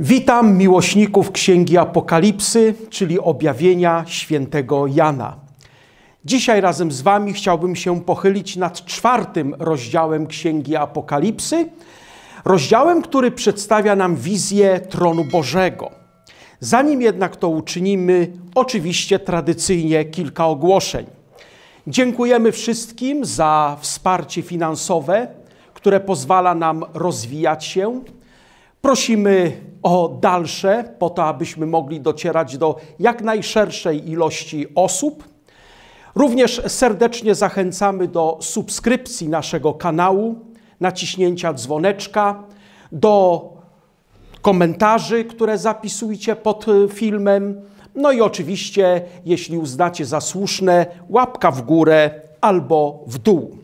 Witam miłośników Księgi Apokalipsy, czyli objawienia świętego Jana. Dzisiaj razem z Wami chciałbym się pochylić nad czwartym rozdziałem Księgi Apokalipsy, rozdziałem, który przedstawia nam wizję tronu Bożego. Zanim jednak to uczynimy, oczywiście tradycyjnie kilka ogłoszeń. Dziękujemy wszystkim za wsparcie finansowe, które pozwala nam rozwijać się – Prosimy o dalsze, po to, abyśmy mogli docierać do jak najszerszej ilości osób. Również serdecznie zachęcamy do subskrypcji naszego kanału, naciśnięcia dzwoneczka, do komentarzy, które zapisujcie pod y, filmem. No i oczywiście, jeśli uznacie za słuszne, łapka w górę albo w dół.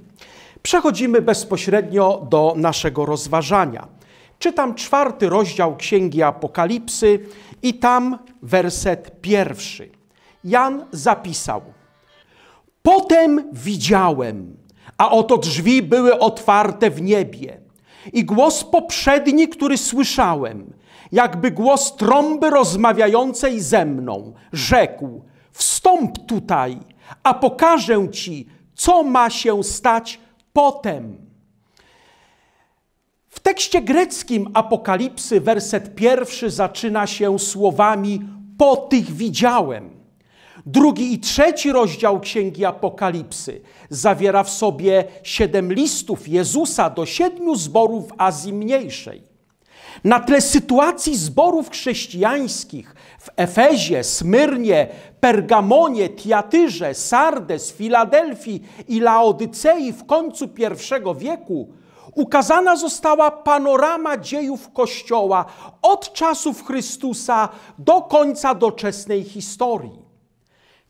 Przechodzimy bezpośrednio do naszego rozważania. Czytam czwarty rozdział Księgi Apokalipsy i tam werset pierwszy. Jan zapisał: Potem widziałem, a oto drzwi były otwarte w niebie. I głos poprzedni, który słyszałem, jakby głos trąby rozmawiającej ze mną, rzekł: Wstąp tutaj, a pokażę ci, co ma się stać potem. W tekście greckim Apokalipsy, werset pierwszy zaczyna się słowami: Po tych widziałem. Drugi i trzeci rozdział Księgi Apokalipsy zawiera w sobie siedem listów Jezusa do siedmiu zborów Azji Mniejszej. Na tle sytuacji zborów chrześcijańskich w Efezie, Smyrnie, Pergamonie, Tiatyrze, Sardes, Filadelfii i Laodycei w końcu pierwszego wieku ukazana została panorama dziejów Kościoła od czasów Chrystusa do końca doczesnej historii.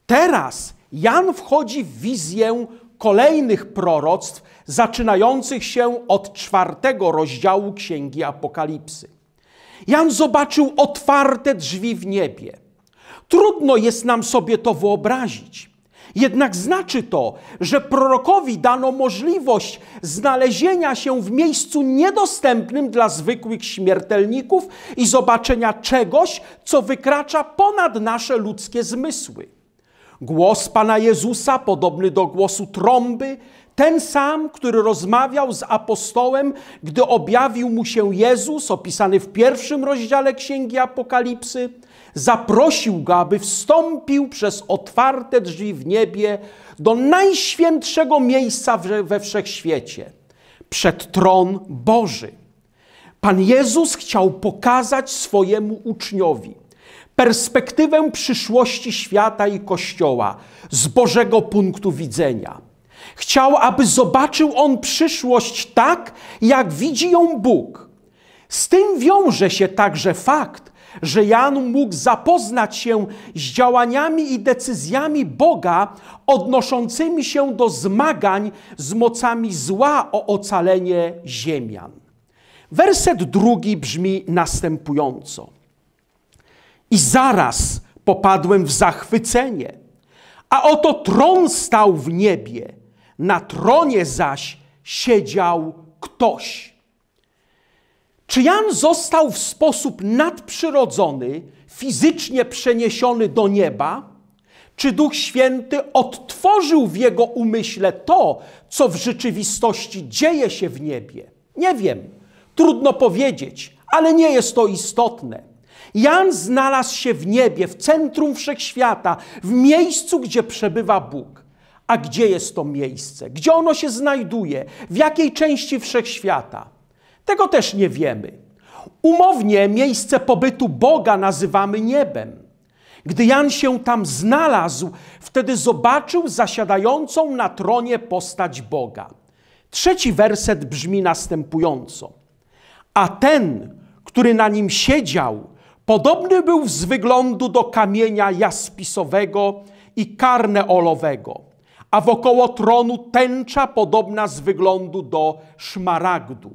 Teraz Jan wchodzi w wizję kolejnych proroctw, zaczynających się od czwartego rozdziału Księgi Apokalipsy. Jan zobaczył otwarte drzwi w niebie. Trudno jest nam sobie to wyobrazić. Jednak znaczy to, że prorokowi dano możliwość znalezienia się w miejscu niedostępnym dla zwykłych śmiertelników i zobaczenia czegoś, co wykracza ponad nasze ludzkie zmysły. Głos Pana Jezusa, podobny do głosu trąby, ten sam, który rozmawiał z apostołem, gdy objawił mu się Jezus, opisany w pierwszym rozdziale Księgi Apokalipsy, zaprosił go, aby wstąpił przez otwarte drzwi w niebie do najświętszego miejsca we wszechświecie przed tron Boży. Pan Jezus chciał pokazać swojemu uczniowi perspektywę przyszłości świata i Kościoła z Bożego punktu widzenia. Chciał, aby zobaczył on przyszłość tak, jak widzi ją Bóg. Z tym wiąże się także fakt, że Jan mógł zapoznać się z działaniami i decyzjami Boga odnoszącymi się do zmagań z mocami zła o ocalenie ziemian. Werset drugi brzmi następująco. I zaraz popadłem w zachwycenie, a oto tron stał w niebie, na tronie zaś siedział ktoś. Czy Jan został w sposób nadprzyrodzony, fizycznie przeniesiony do nieba? Czy Duch Święty odtworzył w jego umyśle to, co w rzeczywistości dzieje się w niebie? Nie wiem, trudno powiedzieć, ale nie jest to istotne. Jan znalazł się w niebie, w centrum wszechświata, w miejscu, gdzie przebywa Bóg. A gdzie jest to miejsce? Gdzie ono się znajduje? W jakiej części wszechświata? Tego też nie wiemy. Umownie miejsce pobytu Boga nazywamy niebem. Gdy Jan się tam znalazł, wtedy zobaczył zasiadającą na tronie postać Boga. Trzeci werset brzmi następująco: A ten, który na nim siedział, podobny był z wyglądu do kamienia jaspisowego i karneolowego, a wokoło tronu tęcza podobna z wyglądu do szmaragdu.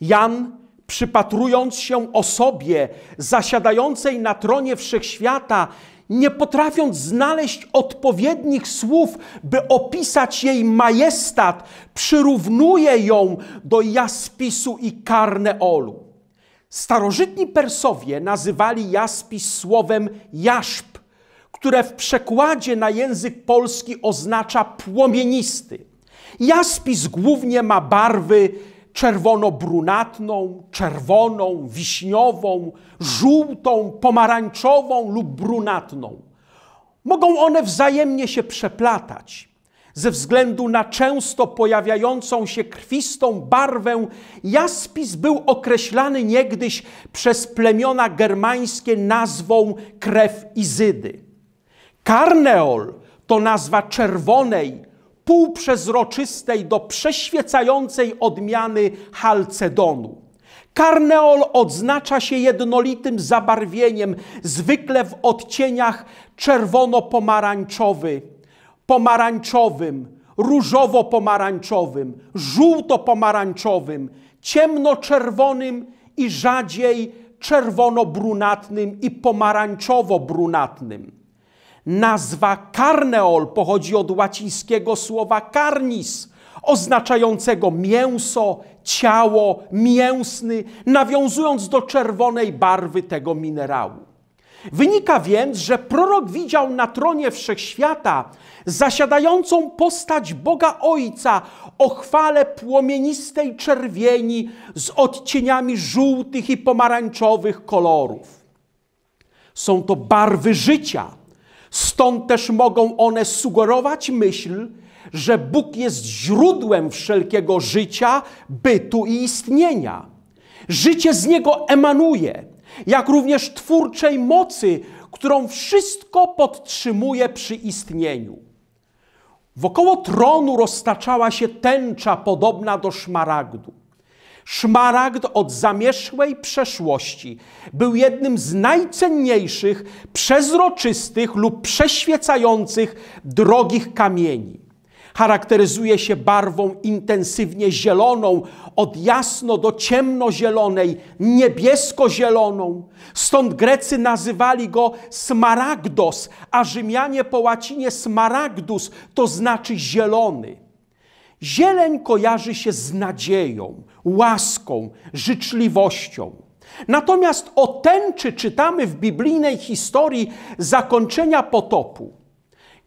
Jan, przypatrując się osobie zasiadającej na tronie wszechświata, nie potrafiąc znaleźć odpowiednich słów, by opisać jej majestat, przyrównuje ją do jaspisu i karneolu. Starożytni Persowie nazywali jaspis słowem jaszp, które w przekładzie na język polski oznacza płomienisty. Jaspis głównie ma barwy czerwono-brunatną, czerwoną, wiśniową, żółtą, pomarańczową lub brunatną. Mogą one wzajemnie się przeplatać ze względu na często pojawiającą się krwistą barwę, jaspis był określany niegdyś przez plemiona germańskie nazwą krew Izydy. Karneol to nazwa czerwonej, półprzezroczystej do przeświecającej odmiany halcedonu. Karneol odznacza się jednolitym zabarwieniem, zwykle w odcieniach czerwono-pomarańczowy, pomarańczowym, różowo-pomarańczowym, żółto-pomarańczowym, ciemno-czerwonym i rzadziej czerwono-brunatnym i pomarańczowo-brunatnym. Nazwa karneol pochodzi od łacińskiego słowa carnis, oznaczającego mięso, ciało, mięsny, nawiązując do czerwonej barwy tego minerału. Wynika więc, że prorok widział na tronie wszechświata zasiadającą postać Boga Ojca o chwale płomienistej czerwieni z odcieniami żółtych i pomarańczowych kolorów. Są to barwy życia Stąd też mogą one sugerować myśl, że Bóg jest źródłem wszelkiego życia, bytu i istnienia. Życie z niego emanuje, jak również twórczej mocy, którą wszystko podtrzymuje przy istnieniu. Wokoło tronu roztaczała się tęcza podobna do szmaragdu. Szmaragd od zamierzchłej przeszłości był jednym z najcenniejszych, przezroczystych lub przeświecających drogich kamieni. Charakteryzuje się barwą intensywnie zieloną, od jasno do ciemnozielonej, niebiesko-zieloną. Stąd Grecy nazywali go smaragdos, a Rzymianie po łacinie smaragdus, to znaczy zielony. Zieleń kojarzy się z nadzieją, łaską, życzliwością. Natomiast o tęczy czytamy w biblijnej historii zakończenia potopu.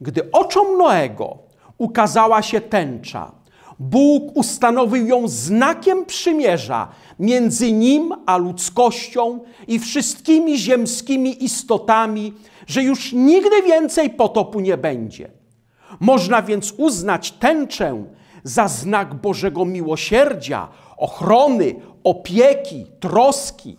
Gdy oczom Noego ukazała się tęcza, Bóg ustanowił ją znakiem przymierza między nim a ludzkością i wszystkimi ziemskimi istotami, że już nigdy więcej potopu nie będzie. Można więc uznać tęczę za znak Bożego miłosierdzia, ochrony, opieki, troski.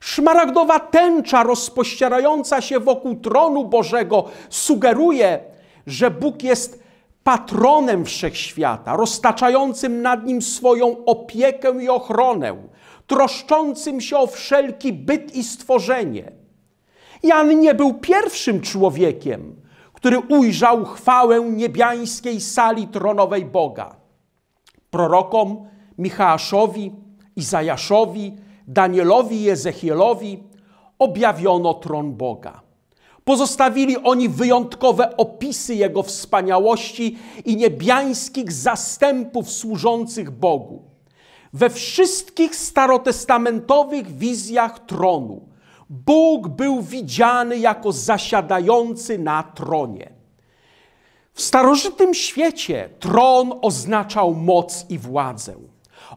Szmaragdowa tęcza rozpościerająca się wokół tronu Bożego sugeruje, że Bóg jest patronem wszechświata, roztaczającym nad nim swoją opiekę i ochronę, troszczącym się o wszelki byt i stworzenie. Jan nie był pierwszym człowiekiem, który ujrzał chwałę niebiańskiej sali tronowej Boga prorokom Michałaszowi, Izajaszowi, Danielowi i Ezechielowi objawiono tron Boga. Pozostawili oni wyjątkowe opisy Jego wspaniałości i niebiańskich zastępów służących Bogu. We wszystkich starotestamentowych wizjach tronu Bóg był widziany jako zasiadający na tronie. W starożytnym świecie tron oznaczał moc i władzę.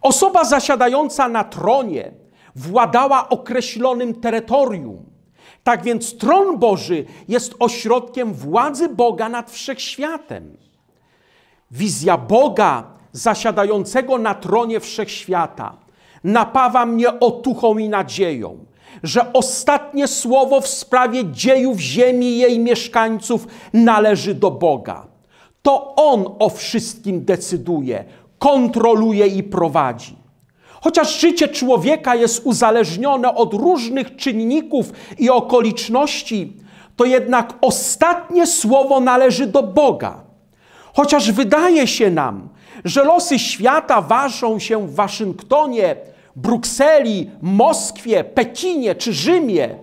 Osoba zasiadająca na tronie władała określonym terytorium. Tak więc tron Boży jest ośrodkiem władzy Boga nad wszechświatem. Wizja Boga zasiadającego na tronie wszechświata napawa mnie otuchą i nadzieją że ostatnie słowo w sprawie dziejów ziemi i jej mieszkańców należy do Boga. To On o wszystkim decyduje, kontroluje i prowadzi. Chociaż życie człowieka jest uzależnione od różnych czynników i okoliczności, to jednak ostatnie słowo należy do Boga. Chociaż wydaje się nam, że losy świata ważą się w Waszyngtonie, Brukseli, Moskwie, Pekinie czy Rzymie.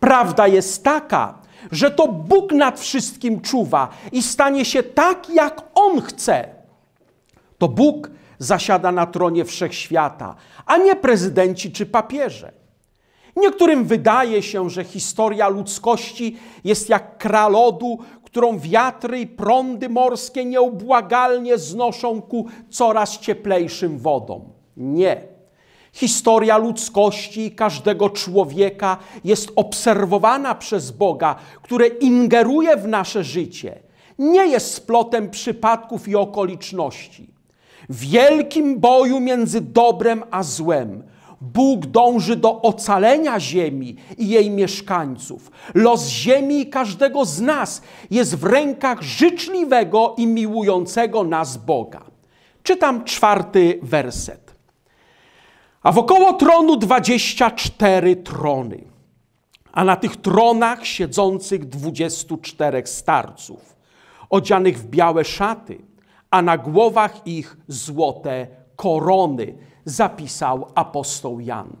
Prawda jest taka, że to Bóg nad wszystkim czuwa i stanie się tak, jak On chce. To Bóg zasiada na tronie wszechświata, a nie prezydenci czy papieże. Niektórym wydaje się, że historia ludzkości jest jak kralodu, lodu, którą wiatry i prądy morskie nieubłagalnie znoszą ku coraz cieplejszym wodom. Nie. Historia ludzkości, każdego człowieka jest obserwowana przez Boga, które ingeruje w nasze życie. Nie jest splotem przypadków i okoliczności. W wielkim boju między dobrem a złem Bóg dąży do ocalenia ziemi i jej mieszkańców. Los ziemi i każdego z nas jest w rękach życzliwego i miłującego nas Boga. Czytam czwarty werset. A wokoło tronu 24 trony, a na tych tronach siedzących 24 starców, odzianych w białe szaty, a na głowach ich złote korony, zapisał apostoł Jan.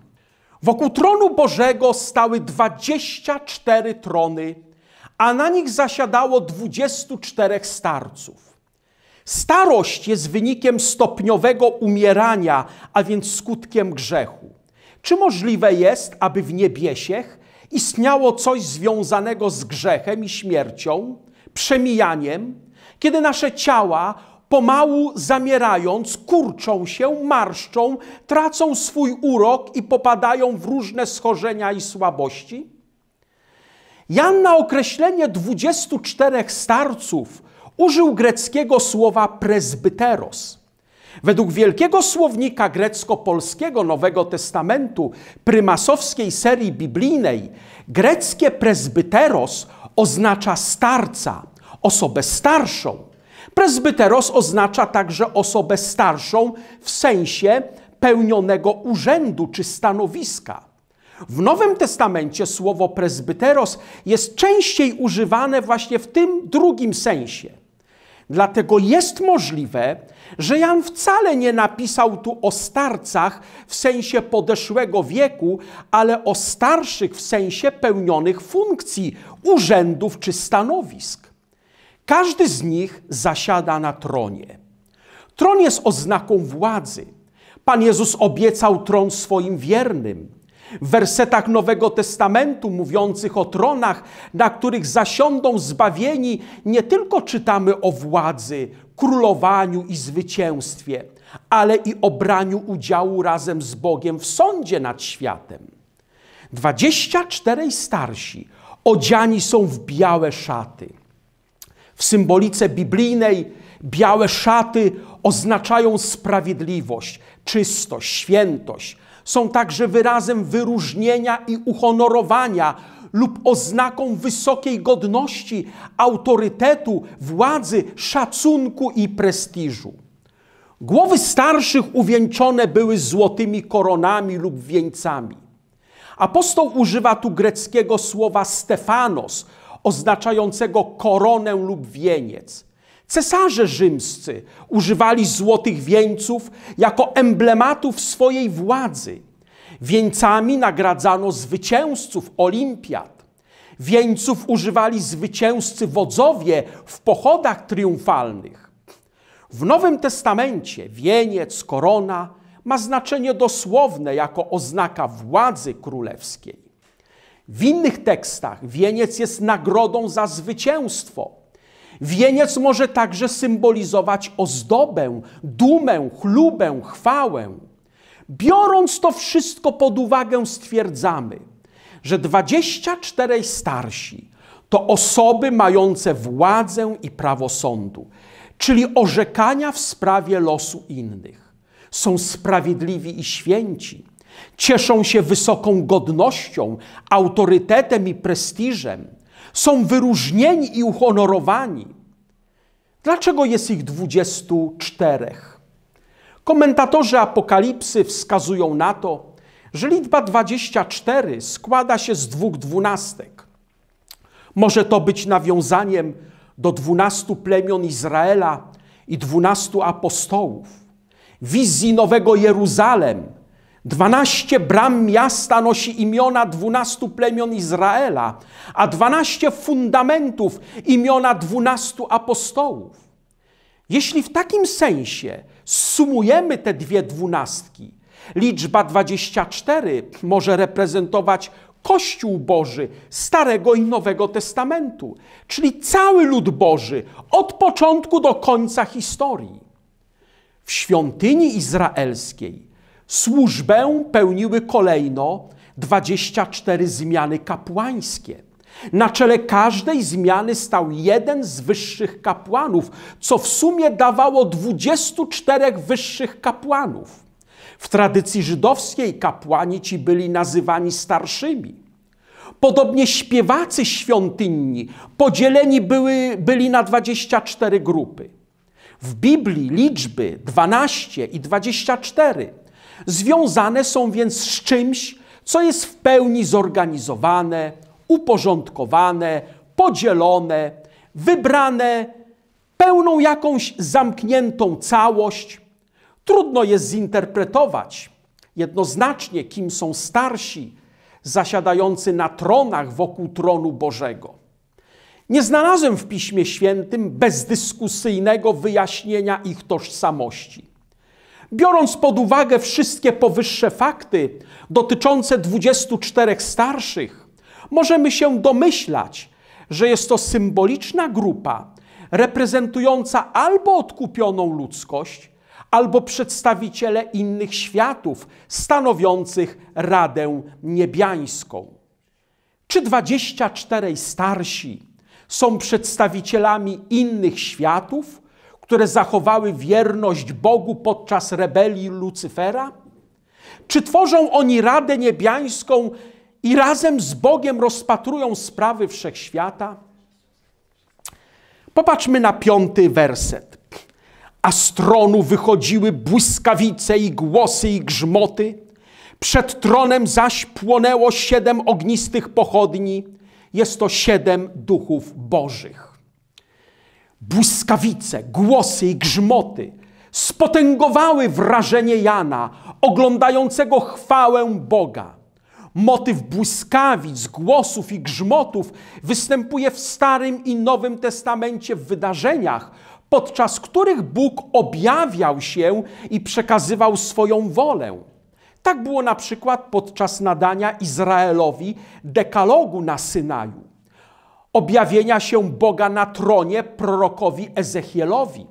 Wokół tronu Bożego stały 24 trony, a na nich zasiadało 24 starców. Starość jest wynikiem stopniowego umierania, a więc skutkiem grzechu. Czy możliwe jest, aby w niebiesiech istniało coś związanego z grzechem i śmiercią, przemijaniem, kiedy nasze ciała pomału zamierając, kurczą się, marszczą, tracą swój urok i popadają w różne schorzenia i słabości? Jan na określenie 24 starców, użył greckiego słowa presbyteros. Według wielkiego słownika grecko-polskiego Nowego Testamentu prymasowskiej serii biblijnej greckie presbyteros oznacza starca, osobę starszą. Presbyteros oznacza także osobę starszą w sensie pełnionego urzędu czy stanowiska. W Nowym Testamencie słowo presbyteros jest częściej używane właśnie w tym drugim sensie. Dlatego jest możliwe, że Jan wcale nie napisał tu o starcach w sensie podeszłego wieku, ale o starszych w sensie pełnionych funkcji, urzędów czy stanowisk. Każdy z nich zasiada na tronie. Tron jest oznaką władzy. Pan Jezus obiecał tron swoim wiernym w wersetach Nowego Testamentu mówiących o tronach, na których zasiądą zbawieni, nie tylko czytamy o władzy, królowaniu i zwycięstwie, ale i o braniu udziału razem z Bogiem w sądzie nad światem. 24 starsi odziani są w białe szaty. W symbolice biblijnej białe szaty oznaczają sprawiedliwość, czystość, świętość, są także wyrazem wyróżnienia i uhonorowania lub oznaką wysokiej godności, autorytetu, władzy, szacunku i prestiżu. Głowy starszych uwieńczone były złotymi koronami lub wieńcami. Apostoł używa tu greckiego słowa stefanos, oznaczającego koronę lub wieniec. Cesarze rzymscy używali złotych wieńców jako emblematów swojej władzy. Wieńcami nagradzano zwycięzców olimpiad. Wieńców używali zwycięzcy wodzowie w pochodach triumfalnych. W Nowym Testamencie wieniec, korona ma znaczenie dosłowne jako oznaka władzy królewskiej. W innych tekstach wieniec jest nagrodą za zwycięstwo – Wieniec może także symbolizować ozdobę, dumę, chlubę, chwałę. Biorąc to wszystko pod uwagę, stwierdzamy, że 24 starsi to osoby mające władzę i prawo sądu, czyli orzekania w sprawie losu innych. Są sprawiedliwi i święci. Cieszą się wysoką godnością, autorytetem i prestiżem są wyróżnieni i uhonorowani. Dlaczego jest ich 24? Komentatorzy Apokalipsy wskazują na to, że liczba 24 składa się z dwóch dwunastek. Może to być nawiązaniem do dwunastu plemion Izraela i dwunastu apostołów, wizji Nowego Jeruzalem, Dwanaście bram miasta nosi imiona dwunastu plemion Izraela, a dwanaście fundamentów imiona dwunastu apostołów. Jeśli w takim sensie sumujemy te dwie dwunastki, liczba 24 może reprezentować Kościół Boży Starego i Nowego Testamentu, czyli cały lud Boży od początku do końca historii. W świątyni izraelskiej Służbę pełniły kolejno 24 zmiany kapłańskie. Na czele każdej zmiany stał jeden z wyższych kapłanów, co w sumie dawało 24 wyższych kapłanów. W tradycji żydowskiej kapłani ci byli nazywani starszymi. Podobnie śpiewacy świątynni podzieleni były, byli na 24 grupy. W Biblii liczby 12 i 24 Związane są więc z czymś, co jest w pełni zorganizowane, uporządkowane, podzielone, wybrane, pełną jakąś zamkniętą całość. Trudno jest zinterpretować jednoznacznie, kim są starsi zasiadający na tronach wokół tronu Bożego. Nie znalazłem w Piśmie Świętym bezdyskusyjnego wyjaśnienia ich tożsamości. Biorąc pod uwagę wszystkie powyższe fakty dotyczące 24 starszych, możemy się domyślać, że jest to symboliczna grupa reprezentująca albo odkupioną ludzkość, albo przedstawiciele innych światów stanowiących Radę Niebiańską. Czy 24 starsi są przedstawicielami innych światów, które zachowały wierność Bogu podczas rebelii Lucyfera? Czy tworzą oni Radę Niebiańską i razem z Bogiem rozpatrują sprawy wszechświata? Popatrzmy na piąty werset. A z tronu wychodziły błyskawice i głosy i grzmoty. Przed tronem zaś płonęło siedem ognistych pochodni. Jest to siedem duchów bożych. Błyskawice, głosy i grzmoty spotęgowały wrażenie Jana, oglądającego chwałę Boga. Motyw błyskawic, głosów i grzmotów występuje w Starym i Nowym Testamencie w wydarzeniach, podczas których Bóg objawiał się i przekazywał swoją wolę. Tak było na przykład podczas nadania Izraelowi dekalogu na Synaju objawienia się Boga na tronie prorokowi Ezechielowi,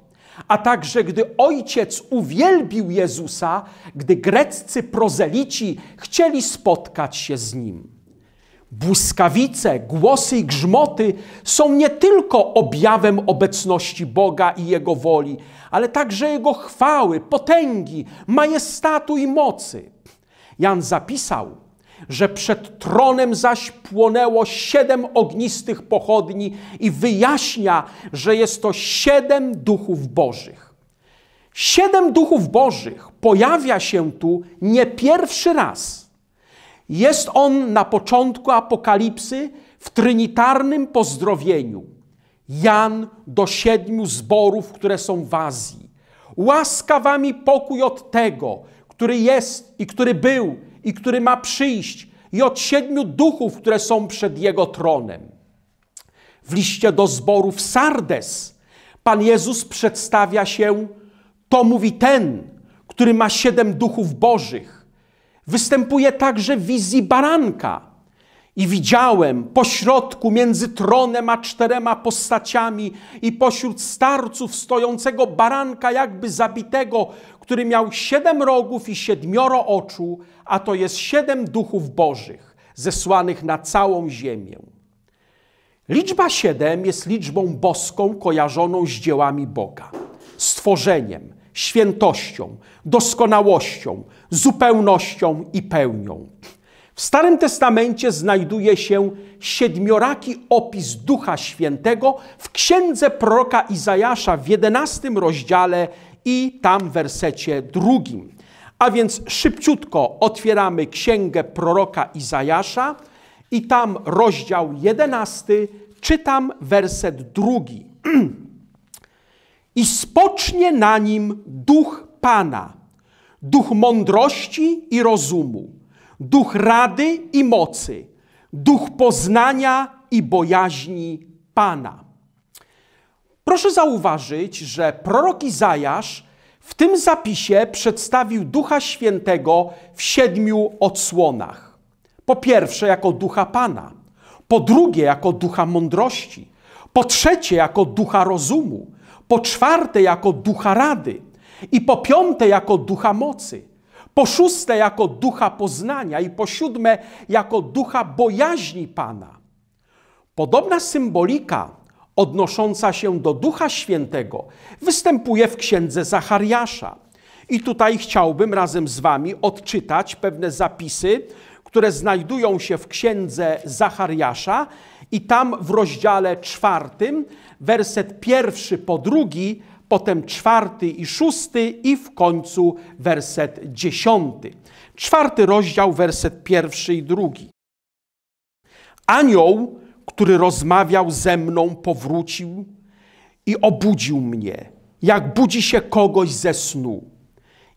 a także gdy ojciec uwielbił Jezusa, gdy greccy prozelici chcieli spotkać się z nim. Błyskawice, głosy i grzmoty są nie tylko objawem obecności Boga i Jego woli, ale także Jego chwały, potęgi, majestatu i mocy. Jan zapisał, że przed tronem zaś płonęło siedem ognistych pochodni i wyjaśnia, że jest to siedem duchów bożych. Siedem duchów bożych pojawia się tu nie pierwszy raz. Jest on na początku Apokalipsy w trynitarnym pozdrowieniu. Jan do siedmiu zborów, które są w Azji. Łaska wami pokój od tego, który jest i który był i który ma przyjść, i od siedmiu duchów, które są przed jego tronem. W liście do w Sardes Pan Jezus przedstawia się, to mówi ten, który ma siedem duchów bożych. Występuje także w wizji baranka. I widziałem pośrodku między tronem a czterema postaciami i pośród starców stojącego baranka jakby zabitego, który miał siedem rogów i siedmioro oczu, a to jest siedem duchów bożych, zesłanych na całą ziemię. Liczba siedem jest liczbą boską kojarzoną z dziełami Boga, stworzeniem, świętością, doskonałością, zupełnością i pełnią. W Starym Testamencie znajduje się siedmioraki opis Ducha Świętego w księdze proroka Izajasza w jedenastym rozdziale i tam w wersecie drugim. A więc szybciutko otwieramy księgę proroka Izajasza i tam rozdział jedenasty, czytam werset drugi. I spocznie na nim duch Pana, duch mądrości i rozumu, duch rady i mocy, duch poznania i bojaźni Pana. Proszę zauważyć, że prorok Izajasz w tym zapisie przedstawił Ducha Świętego w siedmiu odsłonach. Po pierwsze, jako Ducha Pana, po drugie, jako Ducha Mądrości, po trzecie, jako Ducha Rozumu, po czwarte, jako Ducha Rady i po piąte, jako Ducha Mocy, po szóste, jako Ducha Poznania i po siódme, jako Ducha Bojaźni Pana. Podobna symbolika odnosząca się do Ducha Świętego występuje w księdze Zachariasza. I tutaj chciałbym razem z Wami odczytać pewne zapisy, które znajdują się w księdze Zachariasza, i tam w rozdziale czwartym, werset pierwszy po drugi, potem czwarty i szósty, i w końcu werset dziesiąty. Czwarty rozdział, werset pierwszy i drugi. Anioł który rozmawiał ze mną, powrócił i obudził mnie, jak budzi się kogoś ze snu.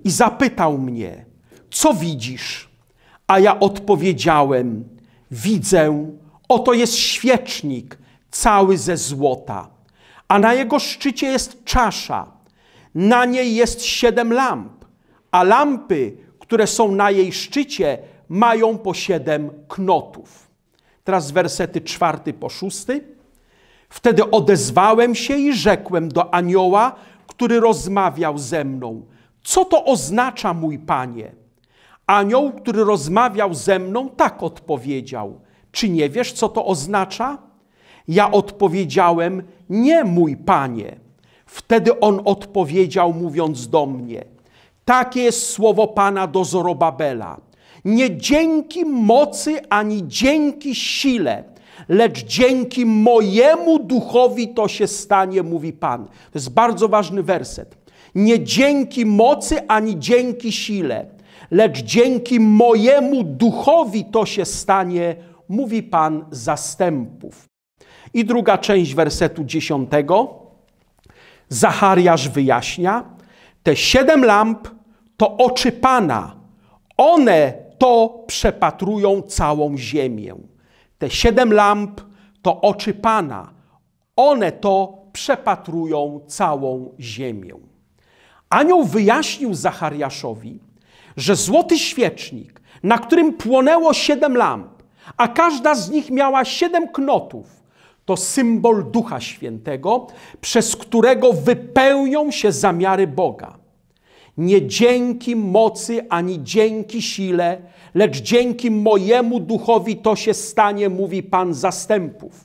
I zapytał mnie, co widzisz? A ja odpowiedziałem, widzę, oto jest świecznik, cały ze złota, a na jego szczycie jest czasza, na niej jest siedem lamp, a lampy, które są na jej szczycie, mają po siedem knotów. Teraz wersety czwarty po szósty. Wtedy odezwałem się i rzekłem do anioła, który rozmawiał ze mną. Co to oznacza, mój panie? Anioł, który rozmawiał ze mną, tak odpowiedział. Czy nie wiesz, co to oznacza? Ja odpowiedziałem: Nie, mój panie. Wtedy on odpowiedział, mówiąc do mnie: Takie jest słowo pana do Zorobabela nie dzięki mocy ani dzięki sile, lecz dzięki mojemu duchowi to się stanie, mówi Pan. To jest bardzo ważny werset. Nie dzięki mocy ani dzięki sile, lecz dzięki mojemu duchowi to się stanie, mówi Pan zastępów. I druga część wersetu dziesiątego. Zachariasz wyjaśnia, te siedem lamp to oczy Pana. One to przepatrują całą ziemię. Te siedem lamp to oczy Pana. One to przepatrują całą ziemię. Anioł wyjaśnił Zachariaszowi, że złoty świecznik, na którym płonęło siedem lamp, a każda z nich miała siedem knotów, to symbol Ducha Świętego, przez którego wypełnią się zamiary Boga nie dzięki mocy ani dzięki sile, lecz dzięki mojemu duchowi to się stanie, mówi Pan zastępów.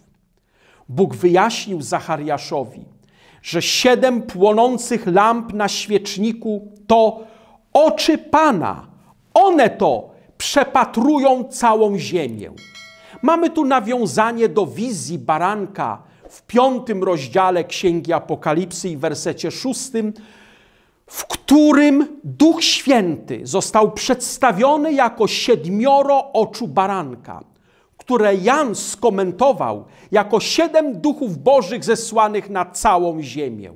Bóg wyjaśnił Zachariaszowi, że siedem płonących lamp na świeczniku to oczy Pana. One to przepatrują całą ziemię. Mamy tu nawiązanie do wizji baranka w piątym rozdziale Księgi Apokalipsy i wersecie szóstym w którym Duch Święty został przedstawiony jako siedmioro oczu baranka, które Jan skomentował jako siedem duchów bożych zesłanych na całą ziemię.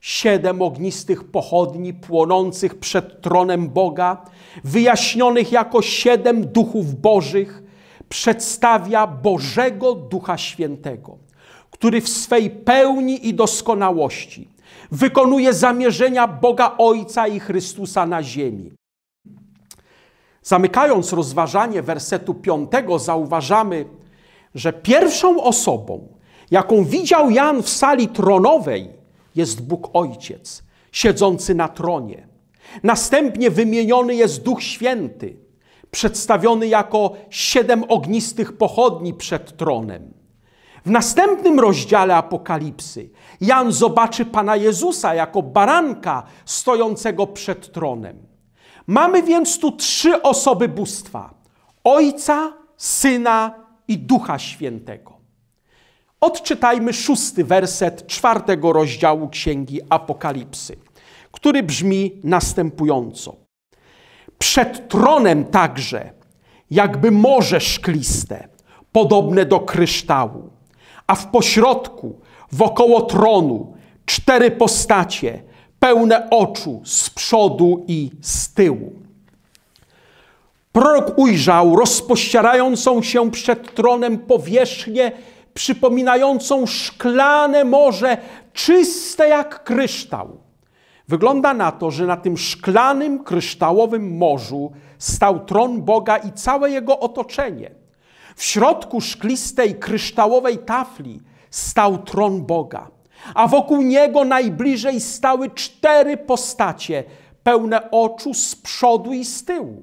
Siedem ognistych pochodni płonących przed tronem Boga, wyjaśnionych jako siedem duchów bożych, przedstawia Bożego Ducha Świętego, który w swej pełni i doskonałości – wykonuje zamierzenia Boga Ojca i Chrystusa na ziemi. Zamykając rozważanie wersetu 5, zauważamy, że pierwszą osobą, jaką widział Jan w sali tronowej, jest Bóg Ojciec, siedzący na tronie. Następnie wymieniony jest Duch Święty, przedstawiony jako siedem ognistych pochodni przed tronem. W następnym rozdziale Apokalipsy Jan zobaczy Pana Jezusa jako baranka stojącego przed tronem. Mamy więc tu trzy osoby bóstwa: Ojca, Syna i Ducha Świętego. Odczytajmy szósty werset czwartego rozdziału Księgi Apokalipsy, który brzmi następująco. Przed tronem także, jakby morze szkliste, podobne do kryształu, a w pośrodku Wokoło tronu cztery postacie, pełne oczu z przodu i z tyłu. Prorok ujrzał rozpościerającą się przed tronem powierzchnię przypominającą szklane morze, czyste jak kryształ. Wygląda na to, że na tym szklanym, kryształowym morzu stał tron Boga i całe jego otoczenie. W środku szklistej, kryształowej tafli stał tron Boga, a wokół niego najbliżej stały cztery postacie, pełne oczu z przodu i z tyłu.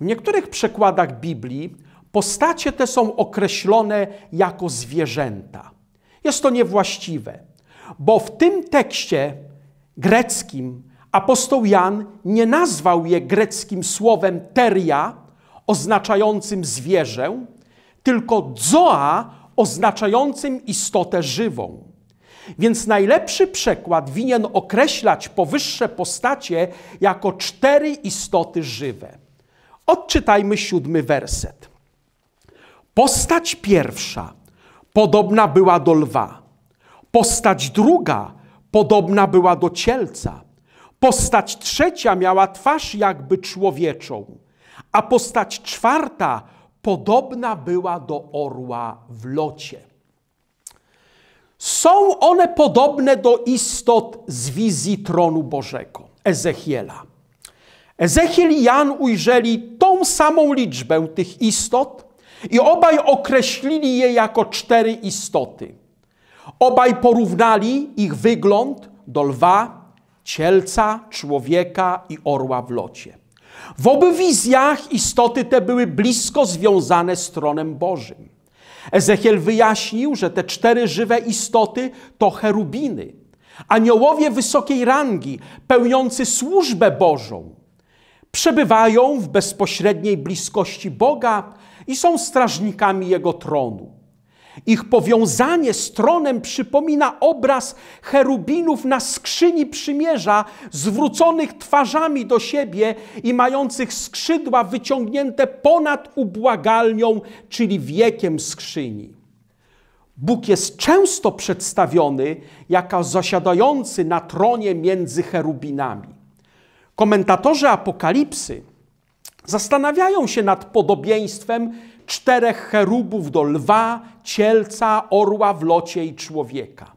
W niektórych przekładach Biblii postacie te są określone jako zwierzęta. Jest to niewłaściwe, bo w tym tekście greckim apostoł Jan nie nazwał je greckim słowem teria, oznaczającym zwierzę, tylko zoa, oznaczającym istotę żywą. Więc najlepszy przekład winien określać powyższe postacie jako cztery istoty żywe. Odczytajmy siódmy werset. Postać pierwsza podobna była do lwa, postać druga podobna była do cielca, postać trzecia miała twarz jakby człowieczą, a postać czwarta podobna była do orła w locie. Są one podobne do istot z wizji tronu Bożego, Ezechiela. Ezechiel i Jan ujrzeli tą samą liczbę tych istot i obaj określili je jako cztery istoty. Obaj porównali ich wygląd do lwa, cielca, człowieka i orła w locie. W obu wizjach istoty te były blisko związane z tronem Bożym. Ezechiel wyjaśnił, że te cztery żywe istoty to cherubiny, aniołowie wysokiej rangi, pełniący służbę Bożą. Przebywają w bezpośredniej bliskości Boga i są strażnikami Jego tronu. Ich powiązanie z tronem przypomina obraz cherubinów na skrzyni przymierza, zwróconych twarzami do siebie i mających skrzydła wyciągnięte ponad ubłagalnią, czyli wiekiem skrzyni. Bóg jest często przedstawiony jako zasiadający na tronie między cherubinami. Komentatorzy Apokalipsy zastanawiają się nad podobieństwem czterech cherubów do lwa, cielca, orła w locie i człowieka.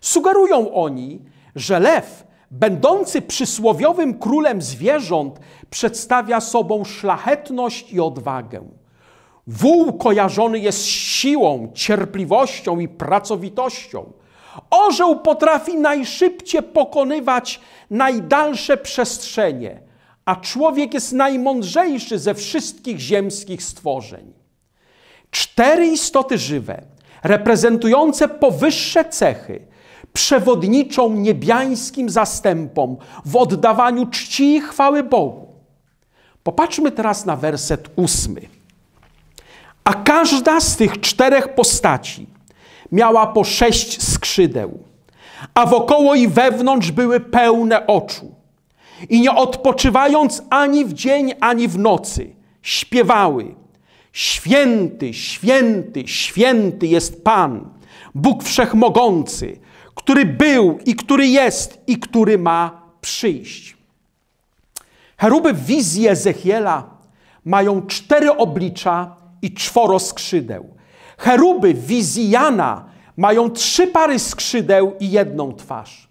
Sugerują oni, że lew, będący przysłowiowym królem zwierząt, przedstawia sobą szlachetność i odwagę. Wół kojarzony jest siłą, cierpliwością i pracowitością. Orzeł potrafi najszybciej pokonywać najdalsze przestrzenie, a człowiek jest najmądrzejszy ze wszystkich ziemskich stworzeń. Cztery istoty żywe, reprezentujące powyższe cechy, przewodniczą niebiańskim zastępom w oddawaniu czci i chwały Bogu. Popatrzmy teraz na werset ósmy. A każda z tych czterech postaci miała po sześć skrzydeł, a wokoło i wewnątrz były pełne oczu. I nie odpoczywając ani w dzień, ani w nocy, śpiewały – Święty, święty, święty jest Pan, Bóg Wszechmogący, który był i który jest i który ma przyjść. Cheruby w wizji Ezechiela mają cztery oblicza i czworo skrzydeł. Cheruby w wizji Jana mają trzy pary skrzydeł i jedną twarz.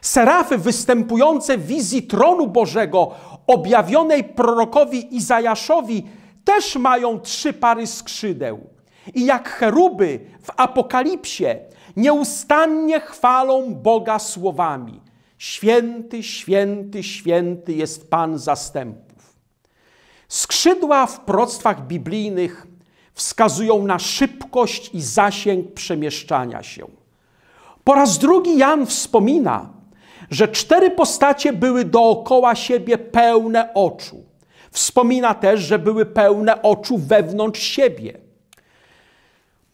Serafy występujące w wizji tronu Bożego, objawionej prorokowi Izajaszowi, też mają trzy pary skrzydeł. I jak cheruby w Apokalipsie nieustannie chwalą Boga słowami: Święty, święty, święty jest Pan zastępów. Skrzydła w proctwach biblijnych wskazują na szybkość i zasięg przemieszczania się. Po raz drugi Jan wspomina, że cztery postacie były dookoła siebie pełne oczu. Wspomina też, że były pełne oczu wewnątrz siebie.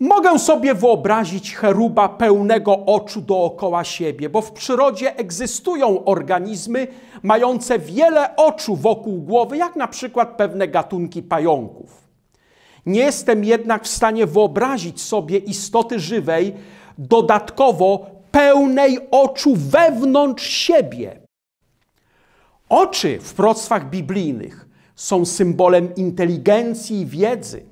Mogę sobie wyobrazić cheruba pełnego oczu dookoła siebie, bo w przyrodzie egzystują organizmy mające wiele oczu wokół głowy, jak na przykład pewne gatunki pająków. Nie jestem jednak w stanie wyobrazić sobie istoty żywej dodatkowo pełnej oczu wewnątrz siebie. Oczy w proctwach biblijnych są symbolem inteligencji i wiedzy.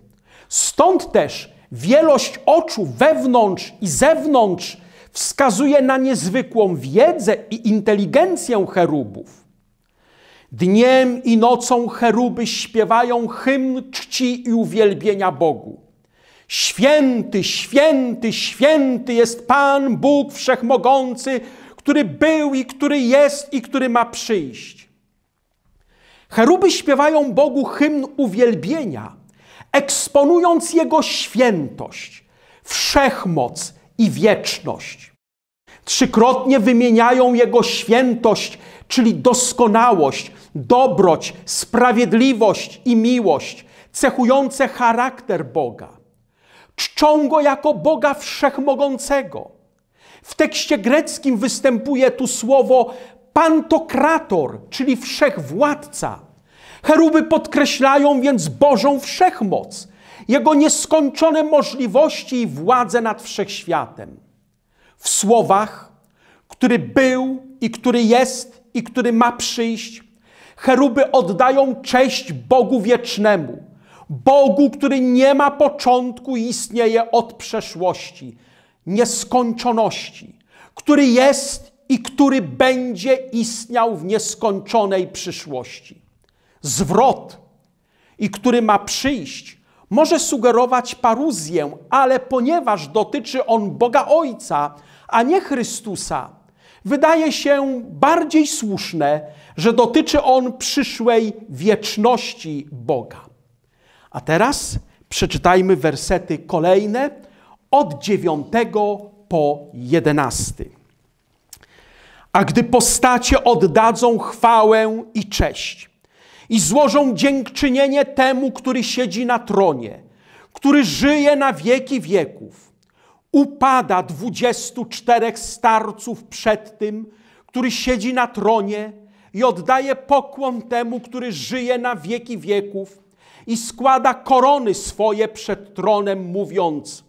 Stąd też wielość oczu wewnątrz i zewnątrz wskazuje na niezwykłą wiedzę i inteligencję cherubów. Dniem i nocą cheruby śpiewają hymn czci i uwielbienia Bogu. Święty, święty, święty jest Pan Bóg Wszechmogący, który był i który jest i który ma przyjść. Cheruby śpiewają Bogu hymn uwielbienia, eksponując Jego świętość, wszechmoc i wieczność. Trzykrotnie wymieniają Jego świętość, czyli doskonałość, dobroć, sprawiedliwość i miłość, cechujące charakter Boga. Czczą Go jako Boga Wszechmogącego. W tekście greckim występuje tu słowo pantokrator, czyli wszechwładca. Cheruby podkreślają więc Bożą wszechmoc, Jego nieskończone możliwości i władzę nad wszechświatem. W słowach, który był i który jest i który ma przyjść, cheruby oddają cześć Bogu wiecznemu, Bogu, który nie ma początku i istnieje od przeszłości, nieskończoności, który jest i który będzie istniał w nieskończonej przyszłości. Zwrot i który ma przyjść, może sugerować paruzję, ale ponieważ dotyczy on Boga Ojca, a nie Chrystusa, wydaje się bardziej słuszne, że dotyczy on przyszłej wieczności Boga. A teraz przeczytajmy wersety kolejne od 9 po 11 a gdy postacie oddadzą chwałę i cześć i złożą dziękczynienie temu, który siedzi na tronie, który żyje na wieki wieków, upada dwudziestu czterech starców przed tym, który siedzi na tronie i oddaje pokłon temu, który żyje na wieki wieków i składa korony swoje przed tronem, mówiąc: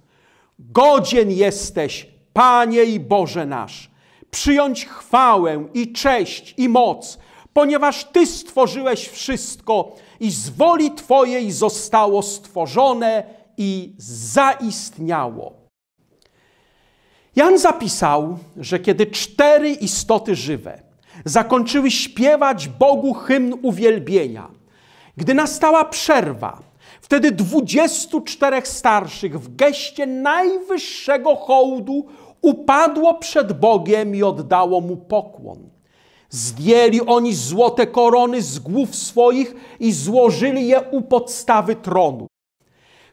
Godzien jesteś, Panie i Boże nasz przyjąć chwałę i cześć i moc, ponieważ Ty stworzyłeś wszystko i z woli Twojej zostało stworzone i zaistniało. Jan zapisał, że kiedy cztery istoty żywe zakończyły śpiewać Bogu hymn uwielbienia, gdy nastała przerwa, wtedy dwudziestu czterech starszych w geście najwyższego hołdu Upadło przed Bogiem i oddało mu pokłon. Zdjęli oni złote korony z głów swoich i złożyli je u podstawy tronu.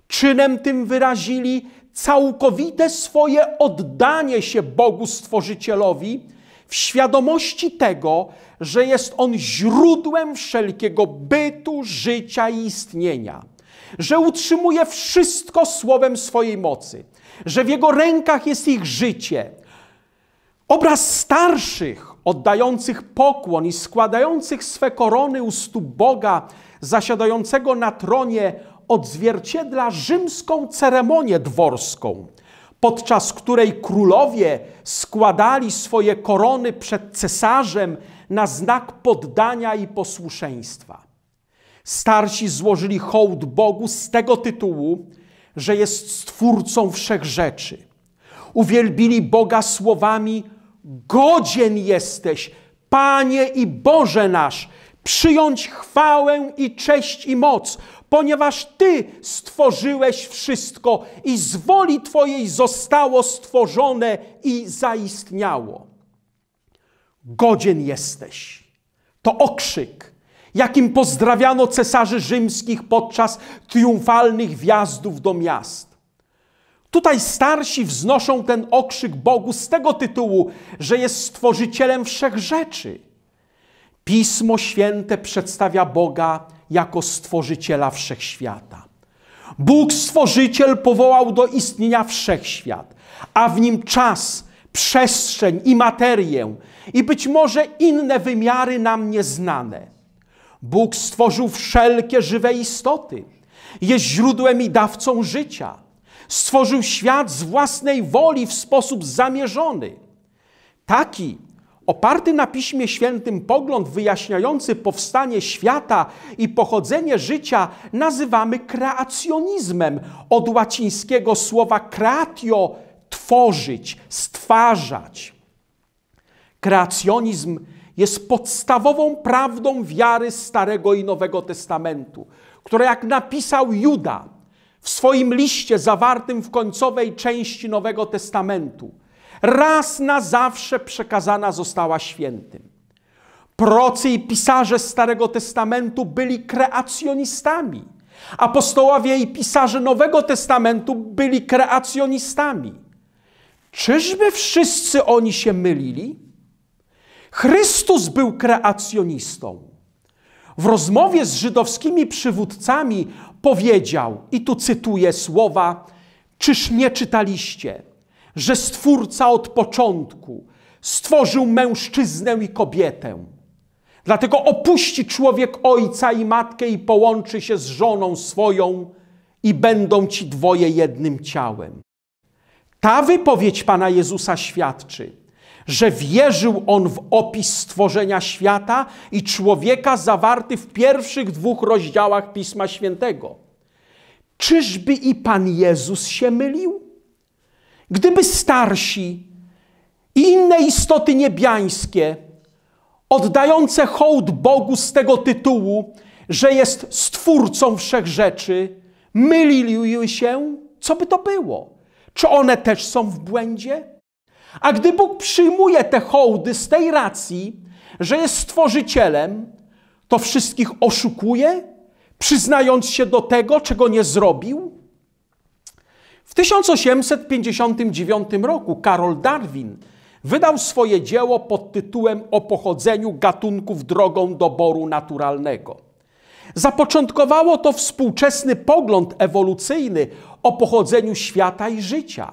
Czynem tym wyrazili całkowite swoje oddanie się Bogu Stworzycielowi w świadomości tego, że jest On źródłem wszelkiego bytu, życia i istnienia, że utrzymuje wszystko słowem swojej mocy – że w jego rękach jest ich życie. Obraz starszych, oddających pokłon i składających swe korony u stóp Boga, zasiadającego na tronie, odzwierciedla rzymską ceremonię dworską, podczas której królowie składali swoje korony przed cesarzem na znak poddania i posłuszeństwa. Starsi złożyli hołd Bogu z tego tytułu, że jest stwórcą wszech rzeczy. Uwielbili Boga słowami: Godzien jesteś, Panie i Boże nasz, przyjąć chwałę i cześć i moc, ponieważ Ty stworzyłeś wszystko i z woli Twojej zostało stworzone i zaistniało. Godzien jesteś. To okrzyk, jakim pozdrawiano cesarzy rzymskich podczas triumfalnych wjazdów do miast. Tutaj starsi wznoszą ten okrzyk Bogu z tego tytułu, że jest stworzycielem wszech rzeczy. Pismo Święte przedstawia Boga jako stworzyciela wszechświata. Bóg stworzyciel powołał do istnienia wszechświat, a w nim czas, przestrzeń i materię, i być może inne wymiary nam nieznane. Bóg stworzył wszelkie żywe istoty. Jest źródłem i dawcą życia. Stworzył świat z własnej woli w sposób zamierzony. Taki oparty na Piśmie Świętym pogląd wyjaśniający powstanie świata i pochodzenie życia nazywamy kreacjonizmem od łacińskiego słowa creatio tworzyć, stwarzać. Kreacjonizm jest podstawową prawdą wiary Starego i Nowego Testamentu, która jak napisał Juda w swoim liście zawartym w końcowej części Nowego Testamentu, raz na zawsze przekazana została świętym. Procy i pisarze Starego Testamentu byli kreacjonistami. Apostołowie i pisarze Nowego Testamentu byli kreacjonistami. Czyżby wszyscy oni się mylili? Chrystus był kreacjonistą. W rozmowie z żydowskimi przywódcami powiedział, i tu cytuję słowa: Czyż nie czytaliście, że Stwórca od początku stworzył mężczyznę i kobietę? Dlatego opuści człowiek ojca i matkę i połączy się z żoną swoją, i będą ci dwoje jednym ciałem. Ta wypowiedź Pana Jezusa świadczy, że wierzył on w opis stworzenia świata i człowieka zawarty w pierwszych dwóch rozdziałach Pisma Świętego. Czyżby i Pan Jezus się mylił? Gdyby starsi i inne istoty niebiańskie, oddające hołd Bogu z tego tytułu, że jest stwórcą wszechrzeczy, rzeczy, się, co by to było? Czy one też są w błędzie? A gdy Bóg przyjmuje te hołdy z tej racji, że jest stworzycielem, to wszystkich oszukuje, przyznając się do tego, czego nie zrobił? W 1859 roku Karol Darwin wydał swoje dzieło pod tytułem O pochodzeniu gatunków drogą doboru naturalnego. Zapoczątkowało to współczesny pogląd ewolucyjny o pochodzeniu świata i życia.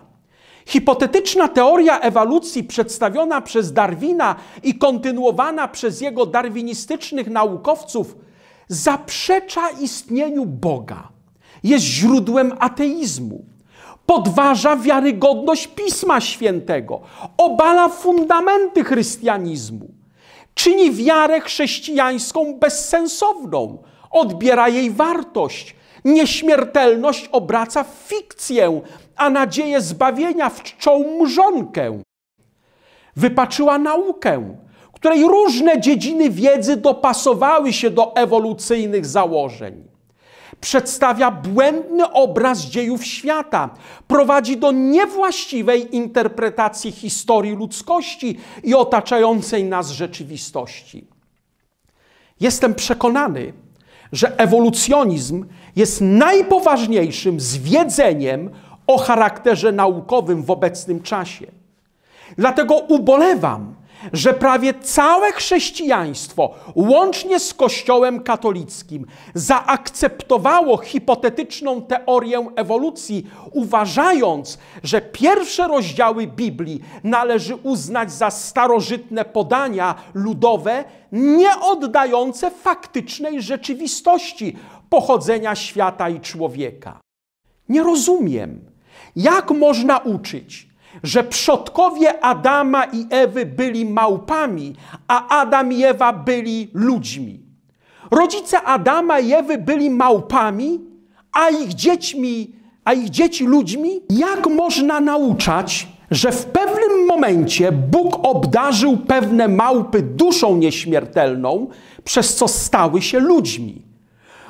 Hipotetyczna teoria ewolucji przedstawiona przez Darwina i kontynuowana przez jego darwinistycznych naukowców zaprzecza istnieniu Boga, jest źródłem ateizmu, podważa wiarygodność Pisma Świętego, obala fundamenty chrystianizmu, czyni wiarę chrześcijańską bezsensowną, odbiera jej wartość, Nieśmiertelność obraca w fikcję, a nadzieję zbawienia w czczą mrzonkę. Wypaczyła naukę, której różne dziedziny wiedzy dopasowały się do ewolucyjnych założeń. Przedstawia błędny obraz dziejów świata, prowadzi do niewłaściwej interpretacji historii ludzkości i otaczającej nas rzeczywistości. Jestem przekonany, że ewolucjonizm jest najpoważniejszym zwiedzeniem o charakterze naukowym w obecnym czasie. Dlatego ubolewam, że prawie całe chrześcijaństwo, łącznie z Kościołem katolickim, zaakceptowało hipotetyczną teorię ewolucji, uważając, że pierwsze rozdziały Biblii należy uznać za starożytne podania ludowe, nie oddające faktycznej rzeczywistości, pochodzenia świata i człowieka. Nie rozumiem, jak można uczyć, że przodkowie Adama i Ewy byli małpami, a Adam i Ewa byli ludźmi. Rodzice Adama i Ewy byli małpami, a ich dziećmi, a ich dzieci ludźmi? Jak można nauczać, że w pewnym momencie Bóg obdarzył pewne małpy duszą nieśmiertelną, przez co stały się ludźmi?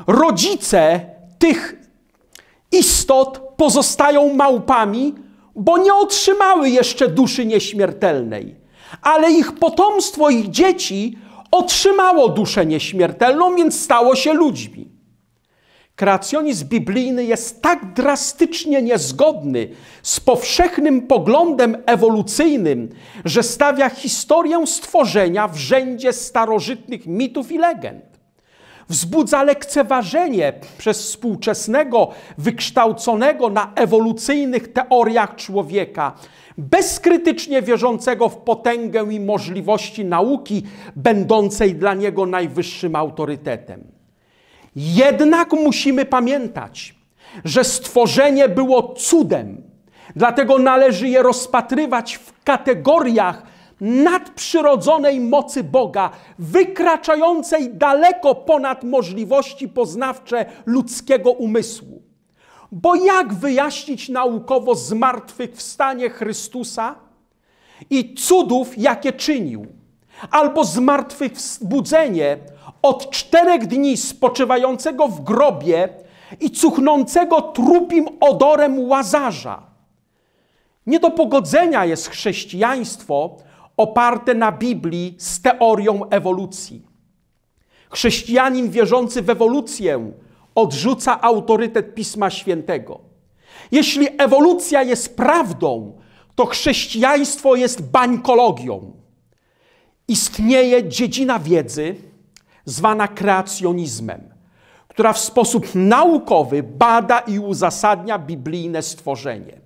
rodzice tych istot pozostają małpami, bo nie otrzymały jeszcze duszy nieśmiertelnej, ale ich potomstwo, ich dzieci otrzymało duszę nieśmiertelną, więc stało się ludźmi. Kreacjonizm biblijny jest tak drastycznie niezgodny z powszechnym poglądem ewolucyjnym, że stawia historię stworzenia w rzędzie starożytnych mitów i legend wzbudza lekceważenie przez współczesnego, wykształconego na ewolucyjnych teoriach człowieka, bezkrytycznie wierzącego w potęgę i możliwości nauki, będącej dla niego najwyższym autorytetem. Jednak musimy pamiętać, że stworzenie było cudem, dlatego należy je rozpatrywać w kategoriach, nadprzyrodzonej mocy Boga, wykraczającej daleko ponad możliwości poznawcze ludzkiego umysłu. Bo jak wyjaśnić naukowo zmartwychwstanie Chrystusa i cudów, jakie czynił, albo zmartwychwstanie od czterech dni spoczywającego w grobie i cuchnącego trupim odorem łazarza? Nie do pogodzenia jest chrześcijaństwo, oparte na Biblii z teorią ewolucji. Chrześcijanin wierzący w ewolucję odrzuca autorytet Pisma Świętego. Jeśli ewolucja jest prawdą, to chrześcijaństwo jest bańkologią. Istnieje dziedzina wiedzy zwana kreacjonizmem, która w sposób naukowy bada i uzasadnia biblijne stworzenie.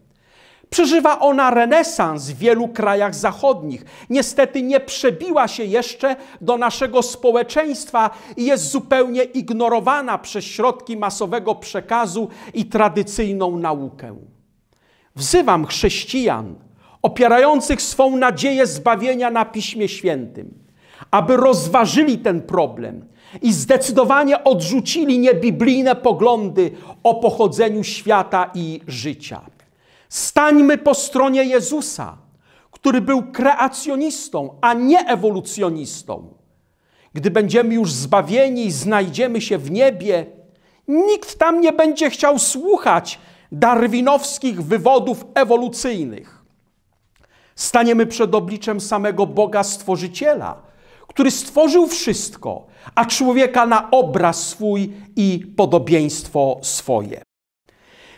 Przeżywa ona renesans w wielu krajach zachodnich. Niestety nie przebiła się jeszcze do naszego społeczeństwa i jest zupełnie ignorowana przez środki masowego przekazu i tradycyjną naukę. Wzywam chrześcijan opierających swą nadzieję zbawienia na Piśmie Świętym, aby rozważyli ten problem i zdecydowanie odrzucili niebiblijne poglądy o pochodzeniu świata i życia. Stańmy po stronie Jezusa, który był kreacjonistą, a nie ewolucjonistą. Gdy będziemy już zbawieni i znajdziemy się w niebie, nikt tam nie będzie chciał słuchać darwinowskich wywodów ewolucyjnych. Staniemy przed obliczem samego Boga Stworzyciela, który stworzył wszystko, a człowieka na obraz swój i podobieństwo swoje.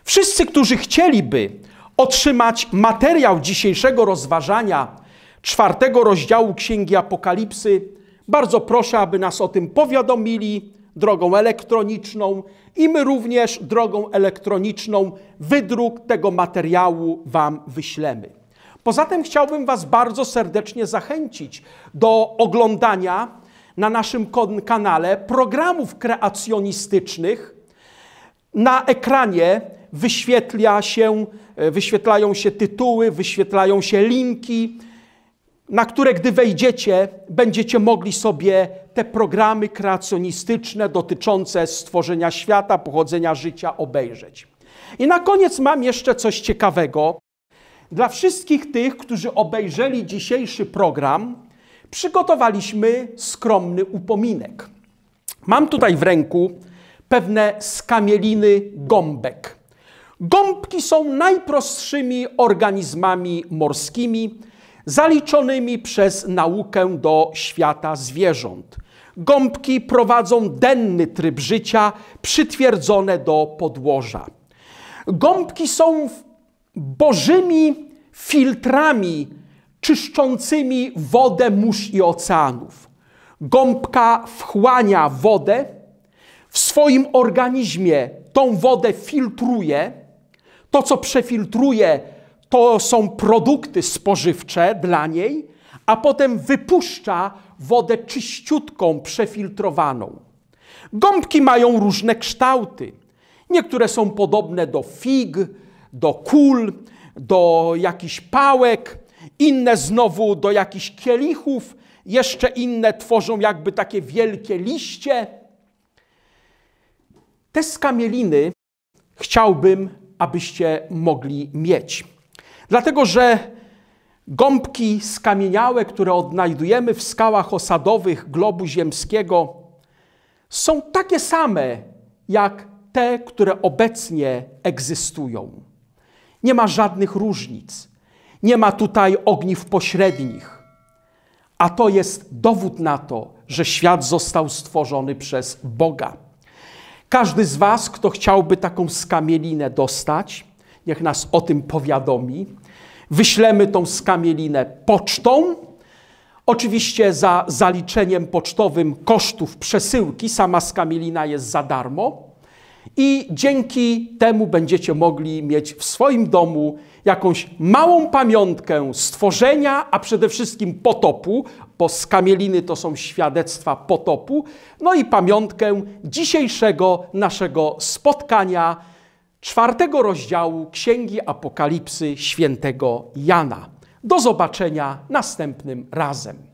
Wszyscy, którzy chcieliby, otrzymać materiał dzisiejszego rozważania czwartego rozdziału Księgi Apokalipsy, bardzo proszę, aby nas o tym powiadomili drogą elektroniczną i my również drogą elektroniczną wydruk tego materiału Wam wyślemy. Poza tym chciałbym Was bardzo serdecznie zachęcić do oglądania na naszym kanale programów kreacjonistycznych. Na ekranie wyświetla się, e, wyświetlają się tytuły, wyświetlają się linki, na które gdy wejdziecie, będziecie mogli sobie te programy kreacjonistyczne dotyczące stworzenia świata, pochodzenia życia obejrzeć. I na koniec mam jeszcze coś ciekawego. Dla wszystkich tych, którzy obejrzeli dzisiejszy program, przygotowaliśmy skromny upominek. Mam tutaj w ręku pewne skamieliny gąbek. Gąbki są najprostszymi organizmami morskimi, zaliczonymi przez naukę do świata zwierząt. Gąbki prowadzą denny tryb życia, przytwierdzone do podłoża. Gąbki są bożymi filtrami czyszczącymi wodę mórz i oceanów. Gąbka wchłania wodę, w swoim organizmie tą wodę filtruje to, co przefiltruje, to są produkty spożywcze dla niej, a potem wypuszcza wodę czyściutką, przefiltrowaną. Gąbki mają różne kształty. Niektóre są podobne do fig, do kul, do jakichś pałek, inne znowu do jakichś kielichów, jeszcze inne tworzą jakby takie wielkie liście. Te skamieliny chciałbym abyście mogli mieć. Dlatego, że gąbki skamieniałe, które odnajdujemy w skałach osadowych globu ziemskiego, są takie same jak te, które obecnie egzystują. Nie ma żadnych różnic. Nie ma tutaj ogniw pośrednich. A to jest dowód na to, że świat został stworzony przez Boga. Każdy z Was, kto chciałby taką skamielinę dostać, niech nas o tym powiadomi. Wyślemy tą skamielinę pocztą. Oczywiście za zaliczeniem pocztowym kosztów przesyłki, sama skamielina jest za darmo. I dzięki temu będziecie mogli mieć w swoim domu jakąś małą pamiątkę stworzenia, a przede wszystkim potopu, bo skamieliny to są świadectwa potopu, no i pamiątkę dzisiejszego naszego spotkania czwartego rozdziału Księgi Apokalipsy świętego Jana. Do zobaczenia następnym razem.